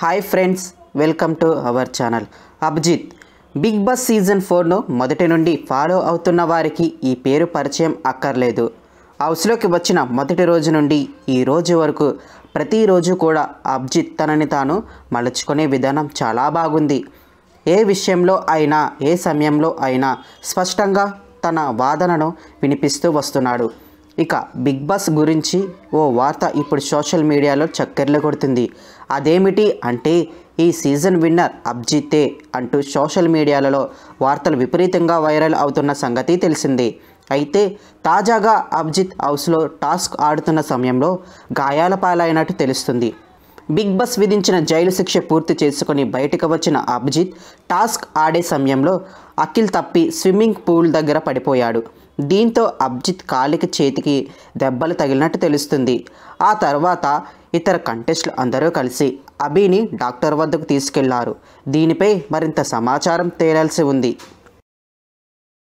hi friends welcome to our channel Abhijit big boss season ఫోర్ను మొదటి నుండి ఫాలో అవుతున్న వారికి ఈ పేరు పరిచయం అక్కర్లేదు హౌస్లోకి వచ్చిన మొదటి రోజు నుండి ఈ రోజు వరకు ప్రతిరోజు కూడా అభిజిత్ తనని తాను మలుచుకునే విధానం చాలా బాగుంది ఏ విషయంలో అయినా ఏ సమయంలో అయినా స్పష్టంగా తన వాదనను వినిపిస్తూ వస్తున్నాడు ఇక బిగ్ బాస్ గురించి ఓ వార్త ఇప్పుడు సోషల్ మీడియాలో చక్కెర్లు కొడుతుంది అదేమిటి అంటే ఈ సీజన్ విన్నర్ అబ్జితే అంటూ సోషల్ మీడియాలలో వార్తలు విపరీతంగా వైరల్ అవుతున్న సంగతి తెలిసిందే అయితే తాజాగా అబ్జిత్ హౌస్లో టాస్క్ ఆడుతున్న సమయంలో గాయాల పాలైనట్టు తెలుస్తుంది బిగ్ బస్ విధించిన జైలు శిక్ష పూర్తి చేసుకుని బయటకు వచ్చిన అభిజిత్ టాస్క్ ఆడే సమయంలో అఖిల్ తప్పి స్విమ్మింగ్ పూల్ దగ్గర పడిపోయాడు దీంతో అభిజిత్ కాలికి చేతికి దెబ్బలు తగిలినట్టు తెలుస్తుంది ఆ తర్వాత ఇతర కంటెస్ట్లు అందరూ కలిసి అభిని డాక్టర్ వద్దకు తీసుకెళ్లారు దీనిపై మరింత సమాచారం తేలాల్సి ఉంది